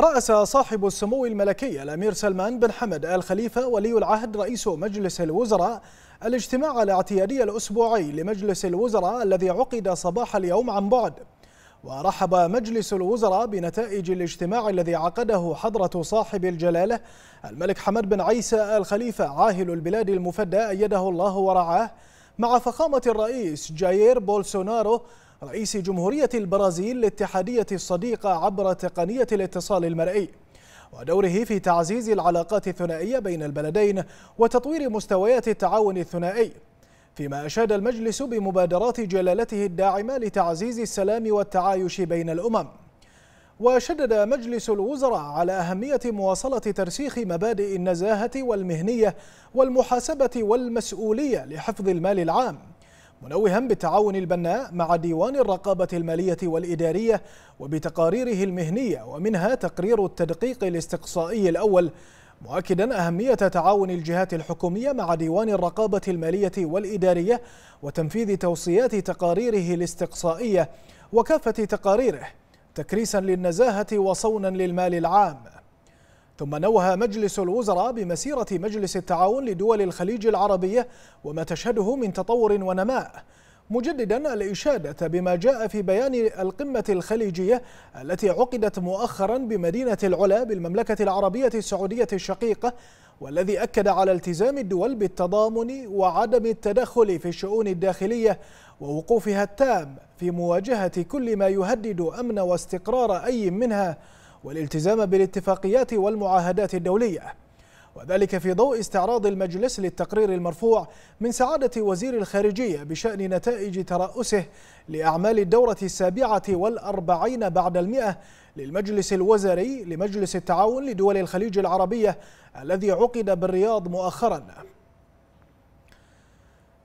رأس صاحب السمو الملكي الأمير سلمان بن حمد آل خليفة ولي العهد رئيس مجلس الوزراء الاجتماع الاعتيادي الأسبوعي لمجلس الوزراء الذي عقد صباح اليوم عن بعد ورحب مجلس الوزراء بنتائج الاجتماع الذي عقده حضرة صاحب الجلالة الملك حمد بن عيسى آل خليفة عاهل البلاد المفدى أيده الله ورعاه مع فخامة الرئيس جاير بولسونارو رئيس جمهورية البرازيل الاتحادية الصديقة عبر تقنية الاتصال المرئي ودوره في تعزيز العلاقات الثنائية بين البلدين وتطوير مستويات التعاون الثنائي فيما أشاد المجلس بمبادرات جلالته الداعمة لتعزيز السلام والتعايش بين الأمم وشدد مجلس الوزراء على أهمية مواصلة ترسيخ مبادئ النزاهة والمهنية والمحاسبة والمسؤولية لحفظ المال العام منوها بتعاون البناء مع ديوان الرقابة المالية والإدارية وبتقاريره المهنية ومنها تقرير التدقيق الاستقصائي الأول مؤكدا أهمية تعاون الجهات الحكومية مع ديوان الرقابة المالية والإدارية وتنفيذ توصيات تقاريره الاستقصائية وكافة تقاريره تكريسا للنزاهة وصونا للمال العام ثم نوه مجلس الوزراء بمسيرة مجلس التعاون لدول الخليج العربية وما تشهده من تطور ونماء مجددا الإشادة بما جاء في بيان القمة الخليجية التي عقدت مؤخرا بمدينة العلا بالمملكة العربية السعودية الشقيقة والذي أكد على التزام الدول بالتضامن وعدم التدخل في الشؤون الداخلية ووقوفها التام في مواجهة كل ما يهدد أمن واستقرار أي منها والالتزام بالاتفاقيات والمعاهدات الدولية وذلك في ضوء استعراض المجلس للتقرير المرفوع من سعادة وزير الخارجية بشأن نتائج ترأسه لأعمال الدورة السابعة والأربعين بعد المئة للمجلس الوزري لمجلس التعاون لدول الخليج العربية الذي عقد بالرياض مؤخراً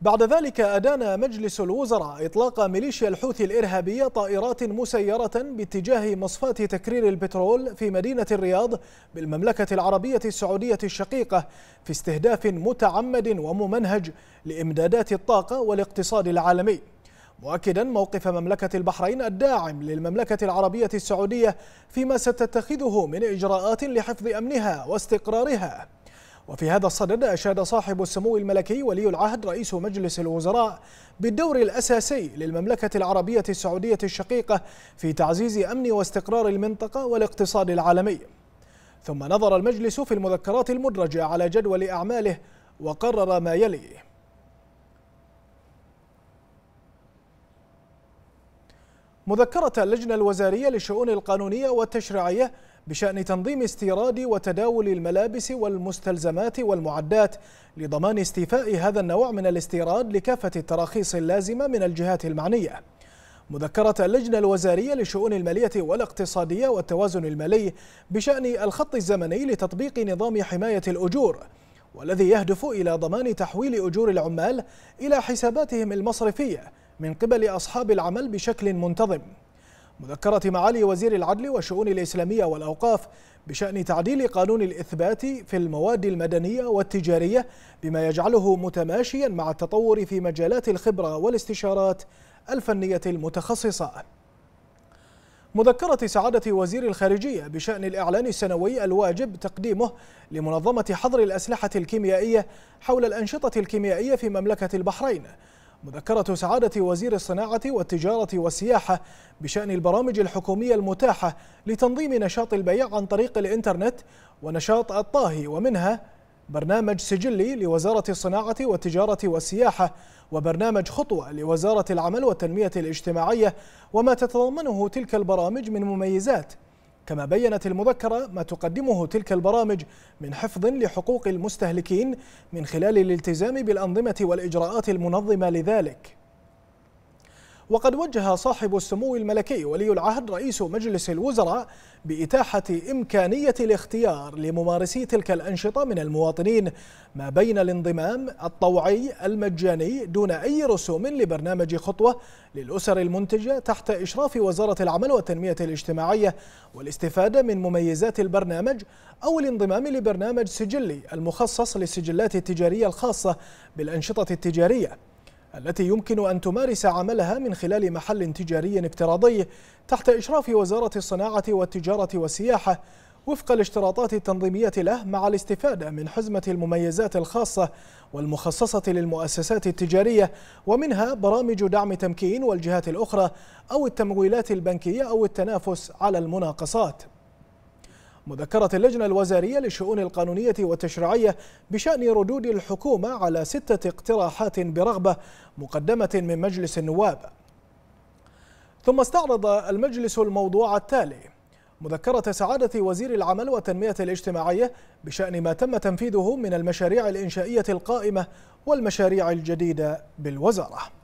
بعد ذلك أدان مجلس الوزراء إطلاق ميليشيا الحوثي الإرهابية طائرات مسيرة باتجاه مصفاة تكرير البترول في مدينة الرياض بالمملكة العربية السعودية الشقيقة في استهداف متعمد وممنهج لإمدادات الطاقة والاقتصاد العالمي مؤكدا موقف مملكة البحرين الداعم للمملكة العربية السعودية فيما ستتخذه من إجراءات لحفظ أمنها واستقرارها وفي هذا الصدد أشاد صاحب السمو الملكي ولي العهد رئيس مجلس الوزراء بالدور الأساسي للمملكة العربية السعودية الشقيقة في تعزيز أمن واستقرار المنطقة والاقتصاد العالمي ثم نظر المجلس في المذكرات المدرجة على جدول أعماله وقرر ما يلي مذكرة اللجنة الوزارية للشؤون القانونية والتشريعية بشأن تنظيم استيراد وتداول الملابس والمستلزمات والمعدات لضمان استيفاء هذا النوع من الاستيراد لكافة التراخيص اللازمة من الجهات المعنية مذكرة اللجنة الوزارية لشؤون المالية والاقتصادية والتوازن المالي بشأن الخط الزمني لتطبيق نظام حماية الأجور والذي يهدف إلى ضمان تحويل أجور العمال إلى حساباتهم المصرفية من قبل أصحاب العمل بشكل منتظم مذكرة معالي وزير العدل والشؤون الإسلامية والأوقاف بشأن تعديل قانون الإثبات في المواد المدنية والتجارية بما يجعله متماشيا مع التطور في مجالات الخبرة والاستشارات الفنية المتخصصة مذكرة سعادة وزير الخارجية بشأن الإعلان السنوي الواجب تقديمه لمنظمة حظر الأسلحة الكيميائية حول الأنشطة الكيميائية في مملكة البحرين مذكرة سعادة وزير الصناعة والتجارة والسياحة بشأن البرامج الحكومية المتاحة لتنظيم نشاط البيع عن طريق الإنترنت ونشاط الطاهي ومنها برنامج سجلي لوزارة الصناعة والتجارة والسياحة وبرنامج خطوة لوزارة العمل والتنمية الاجتماعية وما تتضمنه تلك البرامج من مميزات كما بينت المذكرة ما تقدمه تلك البرامج من حفظ لحقوق المستهلكين من خلال الالتزام بالأنظمة والإجراءات المنظمة لذلك وقد وجه صاحب السمو الملكي ولي العهد رئيس مجلس الوزراء بإتاحة إمكانية الاختيار لممارسي تلك الأنشطة من المواطنين ما بين الانضمام الطوعي المجاني دون أي رسوم لبرنامج خطوة للأسر المنتجة تحت إشراف وزارة العمل والتنمية الاجتماعية والاستفادة من مميزات البرنامج أو الانضمام لبرنامج سجلي المخصص للسجلات التجارية الخاصة بالأنشطة التجارية التي يمكن أن تمارس عملها من خلال محل تجاري افتراضي تحت إشراف وزارة الصناعة والتجارة والسياحة وفق الاشتراطات التنظيمية له مع الاستفادة من حزمة المميزات الخاصة والمخصصة للمؤسسات التجارية ومنها برامج دعم تمكين والجهات الأخرى أو التمويلات البنكية أو التنافس على المناقصات مذكرة اللجنة الوزارية للشؤون القانونية والتشريعية بشأن ردود الحكومة على ستة اقتراحات برغبة مقدمة من مجلس النواب ثم استعرض المجلس الموضوع التالي مذكرة سعادة وزير العمل والتنمية الاجتماعية بشأن ما تم تنفيذه من المشاريع الإنشائية القائمة والمشاريع الجديدة بالوزارة